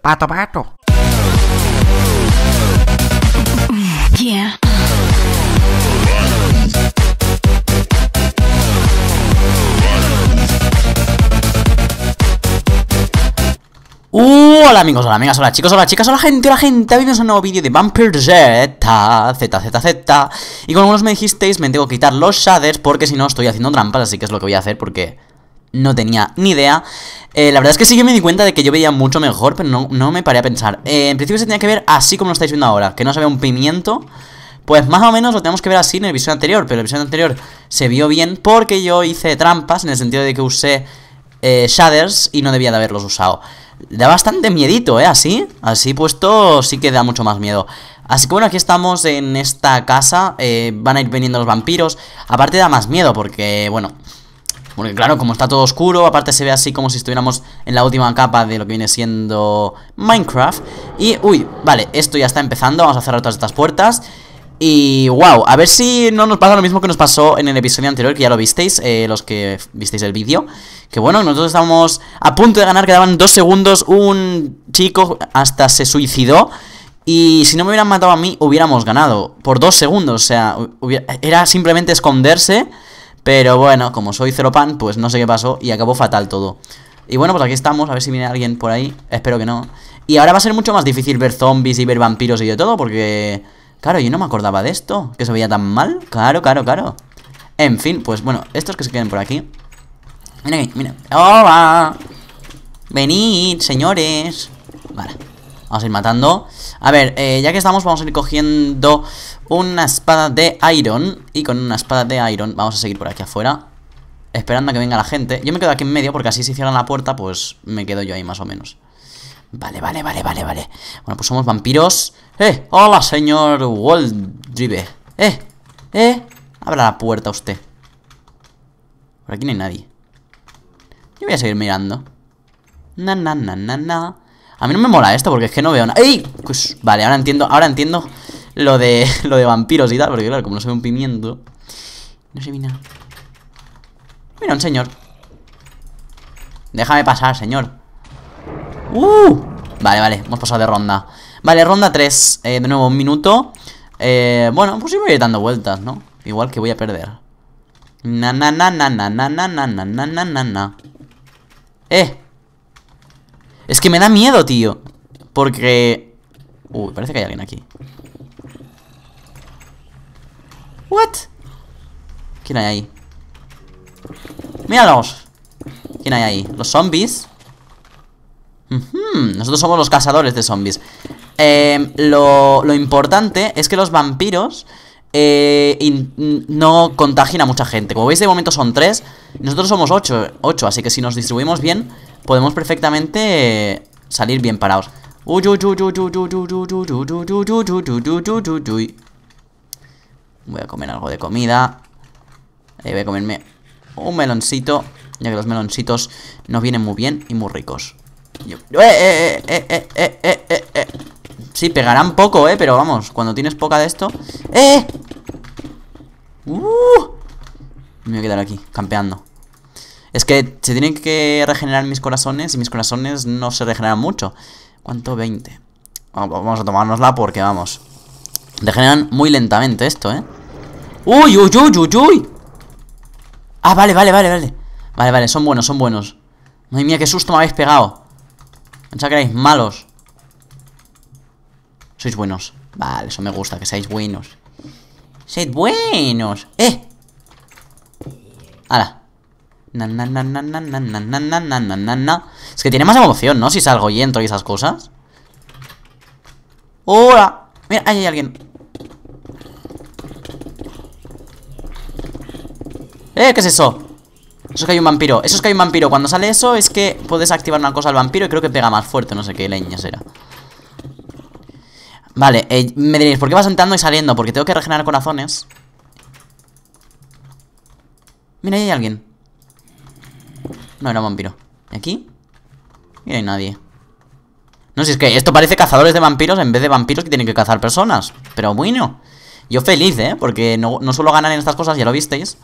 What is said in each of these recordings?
Pato, pato. Uh, hola amigos, hola amigas, hola chicos, hola chicas, hola gente, hola gente Bienvenidos a un nuevo vídeo de Vampire Z, Z, Z, Z Y como algunos me dijisteis, me tengo que quitar los shaders Porque si no estoy haciendo trampas, así que es lo que voy a hacer Porque no tenía ni idea. Eh, la verdad es que sí que me di cuenta de que yo veía mucho mejor, pero no, me paré a pensar. Eh, en principio se tenía que ver así como lo estáis viendo ahora, que no se un pimiento. Pues más o menos lo tenemos que ver así en el visión anterior, pero el visión anterior se vio bien porque yo hice trampas en el sentido de que usé eh, shaders y no debía de haberlos usado. Da bastante miedito, ¿eh? Así, así puesto sí que da mucho más miedo. Así que bueno, aquí estamos en esta casa, van a ir viniendo los vampiros. Aparte da más miedo porque, bueno, porque claro, como está todo oscuro, aparte se ve así como si estuviéramos en la última capa de lo que viene siendo Minecraft. Y, uy, vale, esto ya está empezando, vamos a cerrar todas estas puertas. Y wow, a ver si no nos pasa lo mismo que nos pasó en el episodio anterior, que ya lo visteis, eh, los que visteis el vídeo. Que bueno, nosotros estábamos a punto de ganar, quedaban dos segundos, un chico hasta se suicidó. Y si no me hubieran matado a mí, hubiéramos ganado por dos segundos. O sea, era simplemente esconderse pero bueno, como soy cero pan, pues no sé qué pasó y acabó fatal todo. Y bueno, pues aquí estamos, a ver si viene alguien por ahí. Espero que no. Y ahora va a ser mucho más difícil ver zombies y ver vampiros y de todo, porque... Claro, yo no me acordaba de esto, que se veía tan mal. Claro, claro, claro. En fin, pues bueno, estos que se queden por aquí. Mira, mira. ¡Hola! Venid, señores. Vale. Vamos a ir matando. A ver, eh, ya que estamos, vamos a ir cogiendo una espada de iron. Y con una espada de iron vamos a seguir por aquí afuera. Esperando a que venga la gente. Yo me quedo aquí en medio porque así si cierran la puerta, pues me quedo yo ahí más o menos. Vale, vale, vale, vale, vale. Bueno, pues somos vampiros. ¡Eh! ¡Hola, señor Waldribe! ¡Eh! ¡Eh! Abra la puerta usted. Por aquí no hay nadie. Yo voy a seguir mirando. Na, na, na, na, na. A mí no me mola esto porque es que no veo nada. ¡Ey! Pues vale, ahora entiendo, ahora entiendo lo de, lo de vampiros y tal. Porque claro, como no se un pimiento, no sé ve nada. Mira, un señor. Déjame pasar, señor. ¡Uh! Vale, vale, hemos pasado de ronda. Vale, ronda 3. Eh, de nuevo, un minuto. Eh, bueno, pues sí voy a ir dando vueltas, ¿no? Igual que voy a perder. Na, na, na, na, na, na, na, na, na, na, na, na. Eh, es que me da miedo, tío. Porque... Uy, parece que hay alguien aquí. ¿What? ¿Quién hay ahí? ¡Míralos! ¿Quién hay ahí? ¿Los zombies? Nosotros somos los cazadores de zombies. Eh, lo, lo importante es que los vampiros no contagien a mucha gente. Como veis, de momento son tres Nosotros somos ocho así que si nos distribuimos bien, podemos perfectamente salir bien parados. Voy a comer algo de comida. voy a comerme un meloncito, ya que los meloncitos nos vienen muy bien y muy ricos. sí, pegarán poco, eh, pero vamos, cuando tienes poca de esto... ¡Eh! ¡Uh! me voy a quedar aquí, campeando. Es que se tienen que regenerar mis corazones y mis corazones no se regeneran mucho. ¿Cuánto? 20. Vamos a tomárnosla porque vamos. Regeneran muy lentamente esto, ¿eh? ¡Uy, uy, uy, uy, uy! Ah, vale, vale, vale, vale. Vale, vale, son buenos, son buenos. Madre mía, qué susto me habéis pegado. Pensaba que erais malos. Sois buenos. Vale, eso me gusta, que seáis buenos. Sed buenos. ¡Eh! ¡Hala! Es que tiene más emoción, ¿no? Si salgo y entro y esas cosas. ¡Hola! Mira, ahí hay alguien. ¡Eh! ¿Qué es eso? Eso es que hay un vampiro. Eso es que hay un vampiro. Cuando sale eso es que puedes activar una cosa al vampiro y creo que pega más fuerte. No sé qué leña será. Vale, eh, me diréis, ¿por qué vas entrando y saliendo? Porque tengo que regenerar corazones Mira, ahí hay alguien No, era un vampiro ¿Y aquí? Mira, hay nadie No, si es que esto parece cazadores de vampiros En vez de vampiros que tienen que cazar personas Pero bueno Yo feliz, ¿eh? Porque no, no suelo ganar en estas cosas, ya lo visteis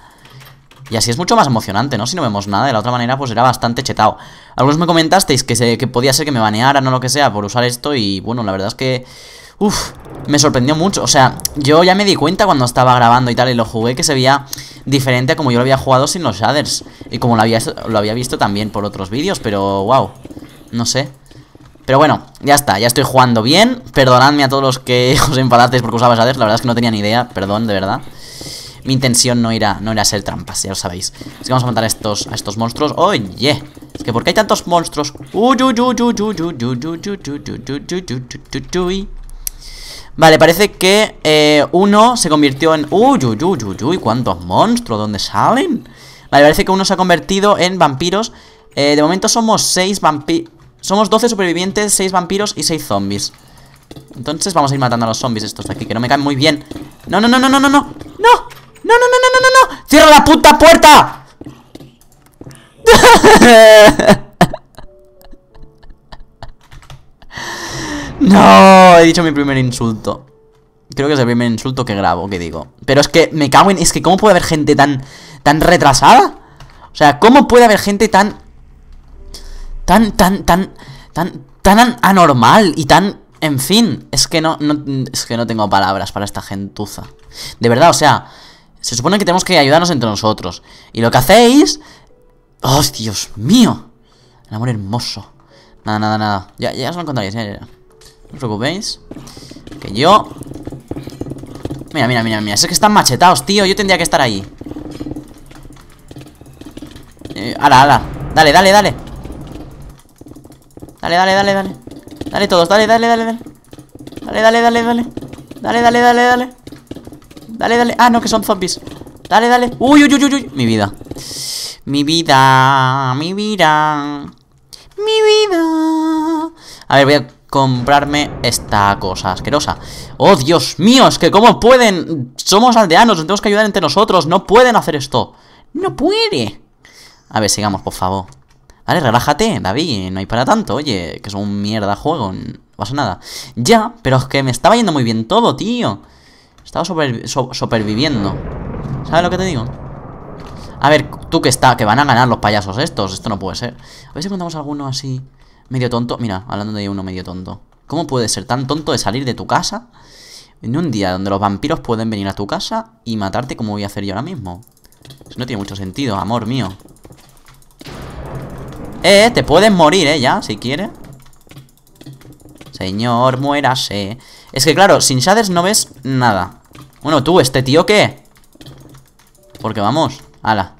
y así es mucho más emocionante, ¿no? Si no vemos nada, de la otra manera pues era bastante chetado. Algunos me comentasteis que, se, que podía ser que me banearan o lo que sea por usar esto y bueno, la verdad es que Uf, me sorprendió mucho. O sea, yo ya me di cuenta cuando estaba grabando y tal y lo jugué que se veía diferente a como yo lo había jugado sin los shaders. Y como lo había, lo había visto también por otros vídeos, pero wow, no sé. Pero bueno, ya está, ya estoy jugando bien. Perdonadme a todos los que os enfadasteis porque usaba shaders. La verdad es que no tenía ni idea, perdón, de verdad. Mi intención no era, no era hacer trampas, ya lo sabéis. Así que vamos a matar a estos, estos monstruos. ¡Oye! Es que ¿por qué hay tantos monstruos? Vale, parece que eh, uno se convirtió en... Uy, uy, uy, uy, uy, cuántos monstruos, ¿dónde salen? Vale, parece que uno se ha convertido en vampiros eh, De momento somos seis vampiros Somos 12 supervivientes, seis vampiros y seis zombies Entonces vamos a ir matando a los zombies estos de aquí, que no me caen muy bien No, no, no, no, no, no, no No, no, no, no, no, no, no, no ¡Cierra la puta puerta! ¡No! he dicho mi primer insulto. Creo que es el primer insulto que grabo, que digo. Pero es que me cago en. Es que, ¿cómo puede haber gente tan. tan retrasada? O sea, ¿cómo puede haber gente tan. tan, tan, tan. tan. tan anormal y tan. En fin, es que no, Es que no tengo palabras para esta gentuza. De verdad, o sea. Se supone que tenemos que ayudarnos entre nosotros. Y lo que hacéis. ¡Oh, Dios mío! El amor hermoso. Nada, nada, nada. Ya, ya os lo encontraréis, ya, ya. No preocupéis. Que yo... Mira, mira, mira, mira. Es que están machetados, tío. Yo tendría que estar ahí. Eh, ala, ala. Dale, dale, dale. Dale, dale, dale, dale. Dale todos, dale, dale, dale, dale. Dale, dale, dale, dale. Dale, dale, dale, dale. Dale, dale. Ah, no, que son zombies. Dale, dale. Uy, uy, uy, uy, uy. Mi vida. Mi vida. Mi vida. Mi vida. A ver, voy a comprarme esta cosa asquerosa. ¡Oh, Dios mío! Es que cómo pueden... Somos aldeanos, nos tenemos que ayudar entre nosotros. No pueden hacer esto. ¡No puede! A ver, sigamos, por favor. Vale, relájate, David. No hay para tanto. Oye, que es un mierda juego. No pasa nada. Ya, pero es que me estaba yendo muy bien todo, tío. Estaba sobreviviendo superviviendo. ¿Sabes lo que te digo? A ver, tú que está, que van a ganar los payasos estos. Esto no puede ser. A ver si encontramos alguno así. Medio tonto, mira, hablando de uno medio tonto ¿Cómo puede ser tan tonto de salir de tu casa en un día donde los vampiros pueden venir a tu casa y matarte como voy a hacer yo ahora mismo? Eso no tiene mucho sentido, amor mío Eh, te puedes morir, eh, ya, si quiere Señor, muérase Es que claro, sin shaders no ves nada Bueno, tú, ¿este tío qué? Porque vamos, ala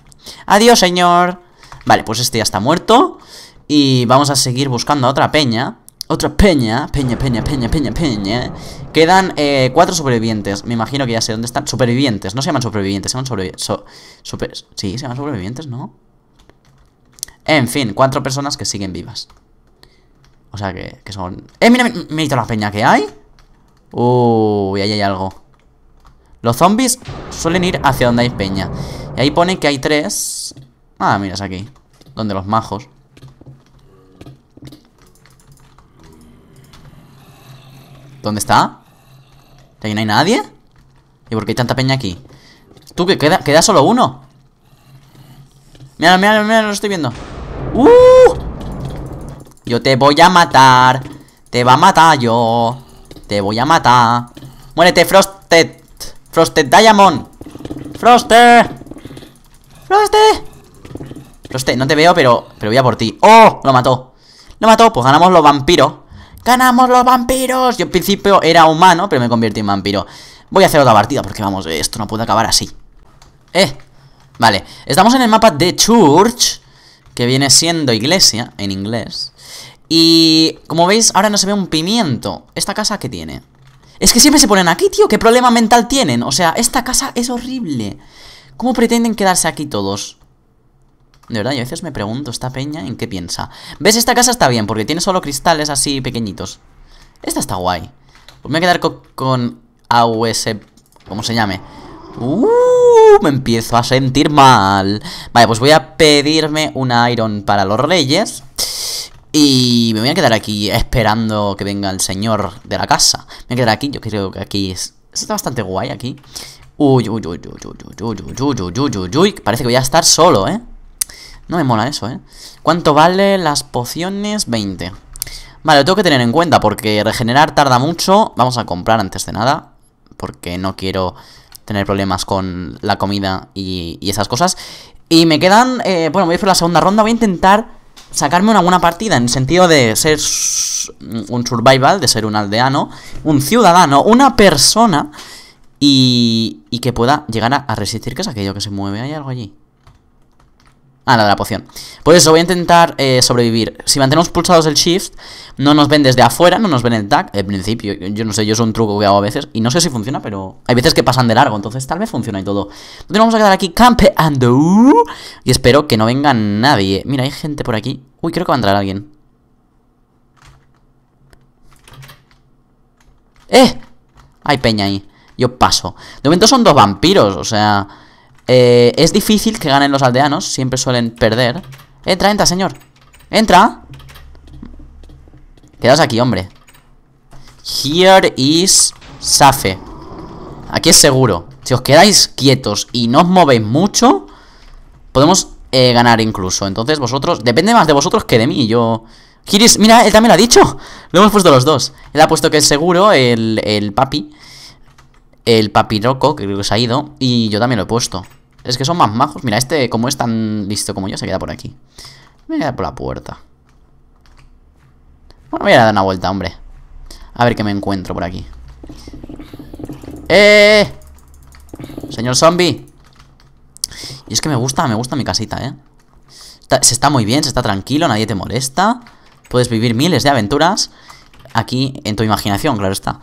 Adiós, señor Vale, pues este ya está muerto y vamos a seguir buscando a otra peña. Otra peña, peña, peña, peña, peña, peña. Quedan eh, cuatro supervivientes Me imagino que ya sé dónde están. Supervivientes, no se llaman supervivientes se llaman sobrevivientes. sí, se llaman sobrevivientes, ¿no? En fin, cuatro personas que siguen vivas. O sea que, son. ¡Eh, mira, mira la peña que hay! Uy, ahí hay algo. Los zombies suelen ir hacia donde hay peña. Y ahí pone que hay tres. Ah, mira, es aquí. Donde los majos. ¿Dónde está? ahí no hay nadie? ¿Y por qué hay tanta peña aquí? Tú, que queda, queda solo uno Mira, mira, mira, lo estoy viendo ¡Uh! Yo te voy a matar Te va a matar yo Te voy a matar Muérete, Frosted Frosted Diamond froster Frosted Frosted, no te veo, pero, pero voy a por ti ¡Oh! Lo mató Lo mató, pues ganamos los vampiros ¡Ganamos los vampiros! Yo en principio era humano, pero me convertí en vampiro. Voy a hacer otra partida, porque vamos, esto no puede acabar así. ¡Eh! Vale, estamos en el mapa de Church, que viene siendo iglesia, en inglés. Y como veis, ahora no se ve un pimiento. ¿Esta casa qué tiene? Es que siempre se ponen aquí, tío. ¿Qué problema mental tienen? O sea, esta casa es horrible. ¿Cómo pretenden quedarse aquí todos? De verdad, yo a veces me pregunto esta peña en qué piensa. ¿Ves? Esta casa está bien, porque tiene solo cristales así pequeñitos. Esta está guay. Pues me voy a quedar con, con AUS... ¿Cómo se llame? Uh, me empiezo a sentir mal. Vale, pues voy a pedirme un Iron para los reyes. Y me voy a quedar aquí esperando que venga el señor de la casa. Me voy a quedar aquí, yo creo que aquí es... Está bastante guay aquí. uy, uy, uy, uy, uy, uy, uy, uy, uy, uy, uy, uy. Parece que voy a estar solo, ¿eh? No me mola eso, ¿eh? ¿Cuánto vale las pociones? 20. Vale, lo tengo que tener en cuenta porque regenerar tarda mucho. Vamos a comprar antes de nada. Porque no quiero tener problemas con la comida y, esas cosas. Y me quedan... Eh, bueno, voy a ir la segunda ronda. Voy a intentar sacarme una buena partida en sentido de ser un survival, de ser un aldeano, un ciudadano, una persona y, y que pueda llegar a, resistir ¿Qué es aquello que se mueve. Hay algo allí. Ah, la de la poción. Por pues eso, voy a intentar eh, sobrevivir. Si mantenemos pulsados el shift, no nos ven desde afuera, no nos ven el tag. En principio, yo no sé, yo es un truco que hago a veces. Y no sé si funciona, pero hay veces que pasan de largo, entonces tal vez funciona y todo. Entonces vamos a quedar aquí campeando. Y espero que no venga nadie. Mira, hay gente por aquí. Uy, creo que va a entrar alguien. ¡Eh! Hay peña ahí. Yo paso. De momento son dos vampiros, o sea... Eh, es difícil que ganen los aldeanos, siempre suelen perder. Entra, entra, señor. Entra. Quedaos aquí, hombre. Here is safe. Aquí es seguro. Si os quedáis quietos y no os movéis mucho, podemos eh, ganar incluso. Entonces vosotros... Depende más de vosotros que de mí. Yo... Here Mira, él también lo ha dicho. Lo hemos puesto los dos. Él ha puesto que es seguro el, el papi. El papiroco, que creo que se ha ido. Y yo también lo he puesto. Es que son más majos. Mira, este, como es tan listo como yo, se queda por aquí. Me voy a quedar por la puerta. Bueno, voy a dar una vuelta, hombre. A ver qué me encuentro por aquí. ¡Eh! Señor zombie. Y es que me gusta, me gusta mi casita, ¿eh? se está muy bien, se está tranquilo, nadie te molesta. Puedes vivir miles de aventuras aquí en tu imaginación, claro está.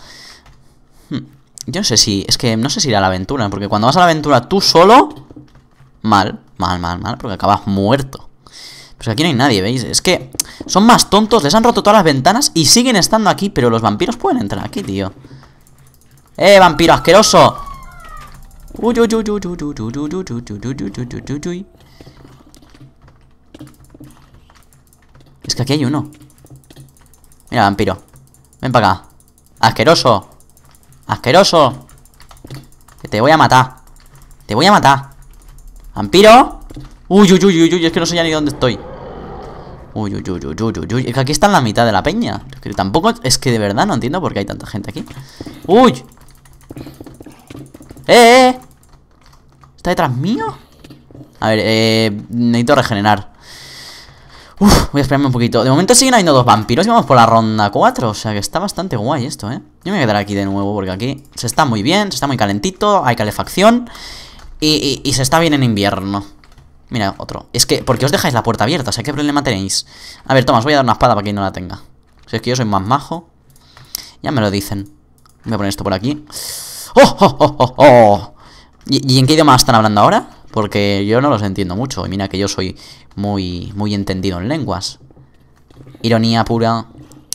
Hmm. Yo no sé si, es que no sé si ir a la aventura, porque cuando vas a la aventura tú solo, mal, mal, mal, mal, porque acabas muerto. Pues aquí no hay nadie, ¿veis? Es que son más tontos, les han roto todas las ventanas y siguen estando aquí, pero los vampiros pueden entrar aquí, tío. ¡Eh, vampiro asqueroso! Es que aquí hay uno. Mira, vampiro. Ven para acá. Asqueroso. Asqueroso. Que te voy a matar. Te voy a matar. ¿Vampiro? Uy, uy, uy, uy, uy, es que no sé ni dónde estoy Uy, uy, uy, uy, uy, uy, es que aquí está en la mitad de la peña es que Tampoco, es que de verdad no entiendo por qué hay tanta gente aquí Uy ¡Eh, eh! eh. ¿Está detrás mío? A ver, eh, necesito regenerar Uf, voy a esperarme un poquito De momento siguen habiendo dos vampiros y vamos por la ronda 4 O sea que está bastante guay esto, eh Yo me voy a quedar aquí de nuevo porque aquí se está muy bien Se está muy calentito, hay calefacción y, se está bien en invierno. Mira, otro. Es que, porque os dejáis la puerta abierta? O sea, ¿qué problema tenéis? A ver, toma, voy a dar una espada para que no la tenga. Si es que yo soy más majo. Ya me lo dicen. Voy a poner esto por aquí. ¡Oh, oh, oh, oh, oh! ¿Y, en qué idioma están hablando ahora? Porque yo no los entiendo mucho. Y mira que yo soy muy, muy entendido en lenguas. Ironía pura.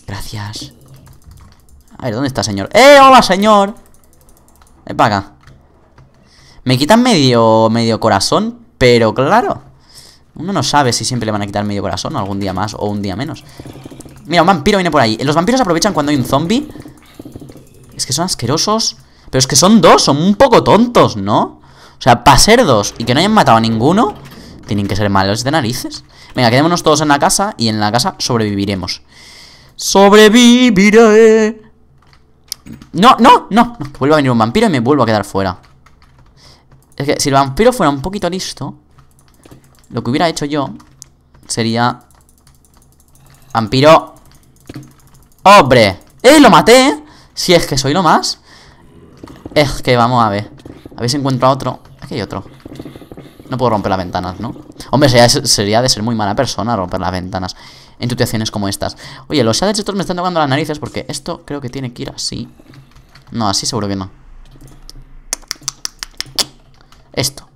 Gracias. A ver, ¿dónde está, señor? ¡Eh, hola, señor! Me paga me quitan medio, medio corazón, pero claro. Uno no sabe si siempre le van a quitar medio corazón algún día más o un día menos. Mira, un vampiro viene por ahí. Los vampiros aprovechan cuando hay un zombie. Es que son asquerosos. Pero es que son dos, son un poco tontos, ¿no? O sea, para ser dos y que no hayan matado a ninguno, tienen que ser malos de narices. Venga, quedémonos todos en la casa y en la casa sobreviviremos. Sobreviviré. No, no, no, no. Que a venir un vampiro y me vuelvo a quedar fuera. Es que si el vampiro fuera un poquito listo, lo que hubiera hecho yo sería... Vampiro... ¡Hombre! ¡Eh! ¡Lo maté! Si es que soy lo más. Es que vamos a ver. habéis ver si otro. Aquí hay otro. No puedo romper las ventanas, ¿no? Hombre, sería, de ser muy mala persona romper las ventanas en situaciones como estas. Oye, los shaders estos me están tocando las narices porque esto creo que tiene que ir así. No, así seguro que no. Esto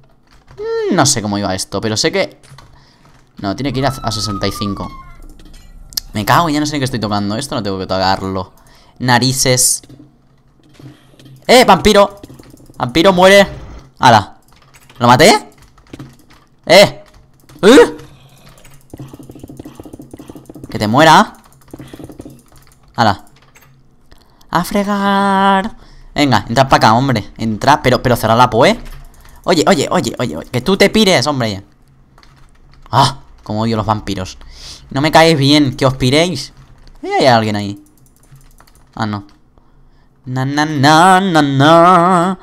mm, No sé cómo iba esto, pero sé que No, tiene que ir a, 65 Me cago, ya no sé ni qué estoy tocando Esto no tengo que tocarlo Narices ¡Eh, vampiro! Vampiro muere ¡Hala! ¿Lo maté? ¡Eh! ¡Eh! ¡Que te muera! ¡Hala! ¡A fregar! Venga, entra para acá, hombre Entra, pero, pero será la poe Oye, oye, oye, oye, Que tú te pires, hombre. Ah, como odio los vampiros. No me caéis bien, que os piréis. hay alguien ahí. Ah, no. Na, na, na, na, na.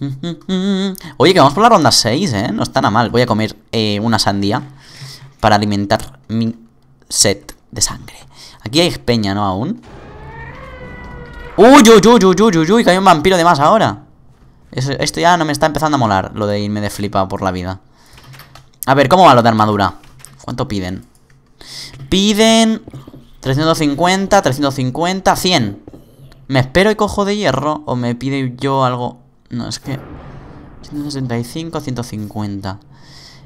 Oye, que vamos por la ronda 6, ¿eh? No está nada mal. Voy a comer eh, una sandía para alimentar mi set de sangre. Aquí hay peña, ¿no? Aún. Uy, uy, uy, uy, uy, uy, uy, que hay un vampiro de más ahora esto ya no me está empezando a molar, lo de irme de flipa por la vida. A ver, ¿cómo va lo de armadura? ¿Cuánto piden? Piden 350, 350, 100. ¿Me espero y cojo de hierro o me pide yo algo? No, es que... 165, 150.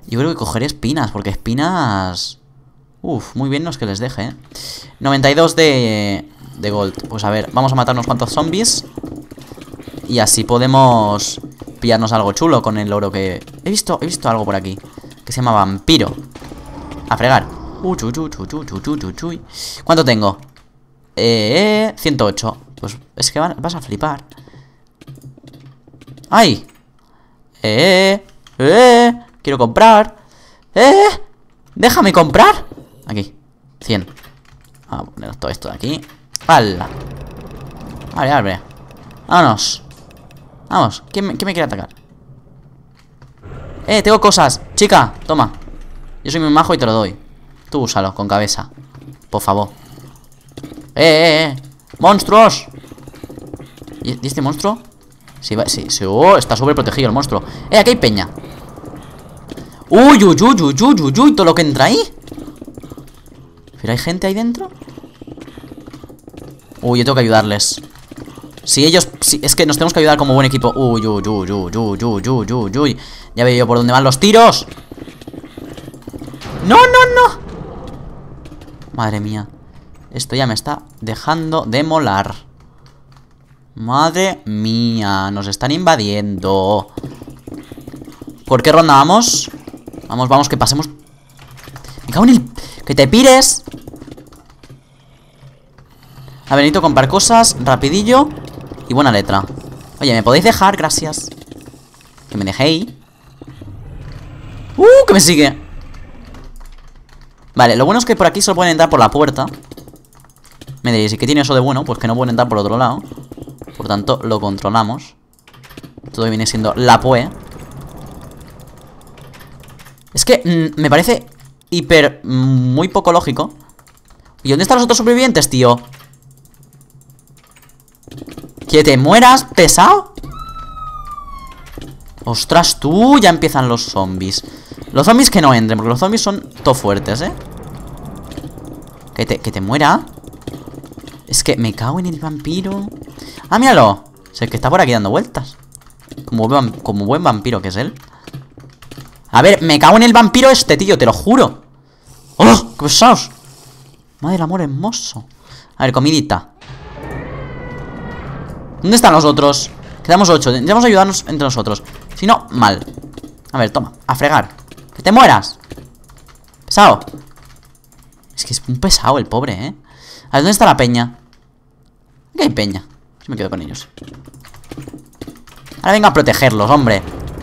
Yo creo que cogeré espinas, porque espinas... Uf, muy bien los que les deje, ¿eh? 92 de, de gold. Pues a ver, vamos a matarnos cuantos zombies. Y así podemos pillarnos algo chulo con el oro que... He visto, he visto algo por aquí. Que se llama vampiro. A fregar. Uh, ¿Cuánto tengo? Eh, 108. Pues es que vas a flipar. ¡Ay! ¡Eh! ¡Eh! Quiero comprar. ¡Eh! ¡Déjame comprar! Aquí. 100. Vamos a poner todo esto de aquí. ¡Hala! Vale, vale. Vámonos. Vamos, ¿quién me, quiere atacar? Eh, tengo cosas Chica, toma Yo soy mi majo y te lo doy Tú úsalo, con cabeza Por favor Eh, eh, eh ¡Monstruos! ¿Y, este monstruo? Sí, oh, está súper protegido el monstruo Eh, aquí hay peña Uy, uy, uy, uy, uy, uy, uy Todo lo que entra ahí Pero hay gente ahí dentro Uy, yo tengo que ayudarles si ellos... es que nos tenemos que ayudar como buen equipo. Uy, uy, uy, uy, uy, uy, uy, uy, uy. Ya veo yo por dónde van los tiros. ¡No, no, no! Madre mía. Esto ya me está dejando de molar. Madre mía, nos están invadiendo. ¿Por qué ronda vamos? Vamos, vamos, que pasemos. Me cago el. ¡Que te pires! A ver, necesito comprar cosas. Rapidillo. Y buena letra Oye, ¿me podéis dejar? Gracias Que me dejéis ¡Uh! Que me sigue Vale, lo bueno es que por aquí solo pueden entrar por la puerta Me diréis, ¿y qué tiene eso de bueno? Pues que no pueden entrar por otro lado Por tanto, lo controlamos Todo viene siendo la PUE Es que mm, me parece hiper... Mm, muy poco lógico ¿Y dónde están los otros supervivientes, tío? ¡Que te mueras, pesado! Ostras, tú, ya empiezan los zombies Los zombies que no entren, porque los zombies son to fuertes, ¿eh? Que te, que te muera Es que me cago en el vampiro ¡Ah, míralo! Es el que está por aquí dando vueltas como, como buen vampiro que es él A ver, me cago en el vampiro este, tío, te lo juro ¡Oh! ¡Qué pesados! Madre del amor hermoso A ver, comidita ¿Dónde están los otros? Quedamos ocho, que ayudarnos entre nosotros Si no, mal A ver, toma, a fregar ¡Que te mueras! Pesado Es que es un pesado el pobre, ¿eh? A ver, ¿dónde está la peña? qué hay peña Si me quedo con ellos Ahora vengo a protegerlos, hombre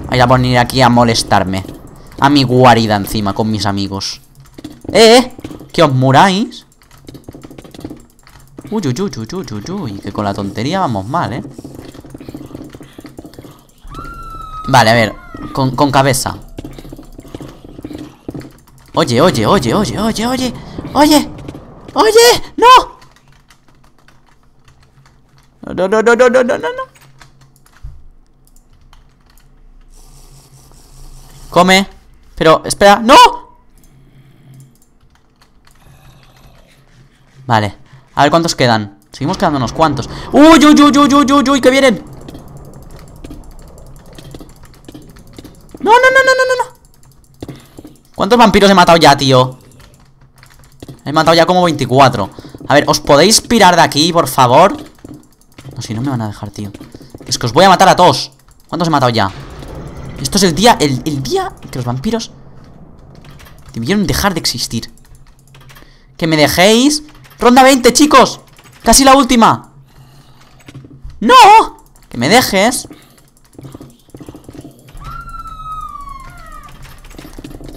Voy a poner aquí a molestarme A mi guarida encima con mis amigos ¡Eh! eh! ¿Qué os muráis? Uy, uy, uy, uy, uy, uy, que con la tontería vamos mal, ¿eh? Vale, a ver, con, con cabeza Oye, oye, oye, oye, oye, oye Oye, oye, no No, no, no, no, no, no, no, no Come Pero, espera, ¡no! Vale a ver cuántos quedan. Seguimos quedándonos unos cuantos. ¡Uy, uy, uy, uy, uy, uy, uy! ¡Que vienen! ¡No, no, no, no, no, no! ¿Cuántos vampiros he matado ya, tío? He matado ya como 24 A ver, ¿os podéis pirar de aquí, por favor? No, si no me van a dejar, tío Es que os voy a matar a todos ¿Cuántos he matado ya? Esto es el día, el, el día que los vampiros Debieron dejar de existir Que me dejéis Ronda 20, chicos Casi la última ¡No! Que me dejes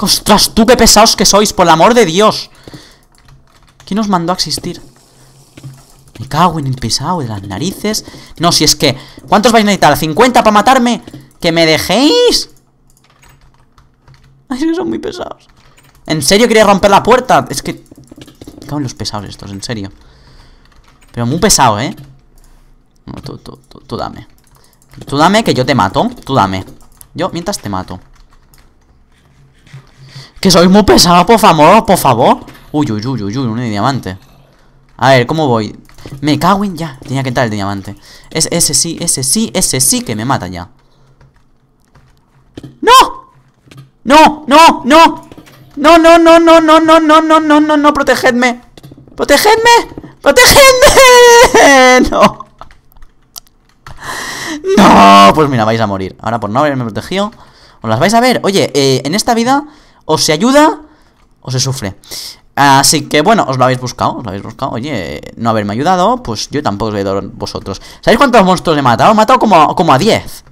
¡Ostras, tú qué pesados que sois! Por el amor de Dios ¿Quién os mandó a existir? Me cago en el pesado de las narices No, si es que... ¿Cuántos vais a necesitar? ¿50 para matarme? ¿Que me dejéis? Ay, es que son muy pesados ¿En serio quería romper la puerta? Es que cago los pesados estos, en serio Pero muy pesado, ¿eh? tú, tú, tú, dame Tú dame que yo te mato Tú dame Yo mientras te mato Que soy muy pesado, por favor, por favor Uy, uy, uy, uy, uy, un diamante A ver, ¿cómo voy? Me cago en ya Tenía que entrar el diamante Ese sí, ese sí, ese sí que me mata ya ¡No! ¡No! ¡No! ¡No! No, no, no, no, no, no, no, no, no, no, no, protegedme. ¡Protegedme! ¡Protegedme! No. No, pues mira, vais a morir. Ahora por no haberme protegido, os las vais a ver. Oye, eh, en esta vida o se ayuda o se sufre. Así que bueno, os lo habéis buscado, os lo habéis buscado. Oye, no haberme ayudado, pues yo tampoco os he ayudado vosotros. ¿Sabéis cuántos monstruos he matado? He matado como, como a 10.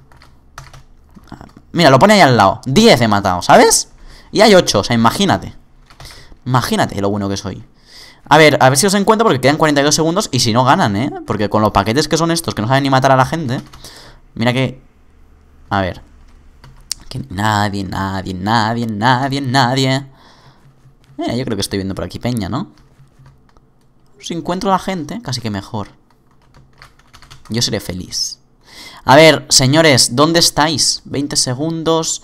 Mira, lo pone ahí al lado. 10 he matado, ¿sabes? Y hay 8, o sea, imagínate. Imagínate lo bueno que soy. A ver, a ver si os encuentro porque quedan 42 segundos y si no ganan, ¿eh? Porque con los paquetes que son estos, que no saben ni matar a la gente. Mira que... A ver. Que nadie, nadie, nadie, nadie, nadie. Eh, yo creo que estoy viendo por aquí peña, ¿no? Si encuentro a la gente, casi que mejor. Yo seré feliz. A ver, señores, ¿dónde estáis? 20 segundos...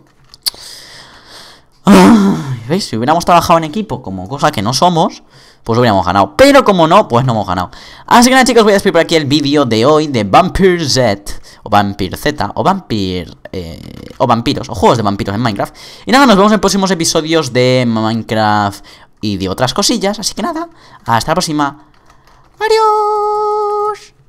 ¿Veis? Si hubiéramos trabajado en equipo como cosa que no somos, pues hubiéramos ganado. Pero como no, pues no hemos ganado. Así que nada, chicos, voy a despedir por aquí el vídeo de hoy de Vampire Z. O Vampire Z, o Vampire... Eh, o vampiros, o juegos de vampiros en Minecraft. Y nada, nos vemos en próximos episodios de Minecraft y de otras cosillas. Así que nada, hasta la próxima. Adiós.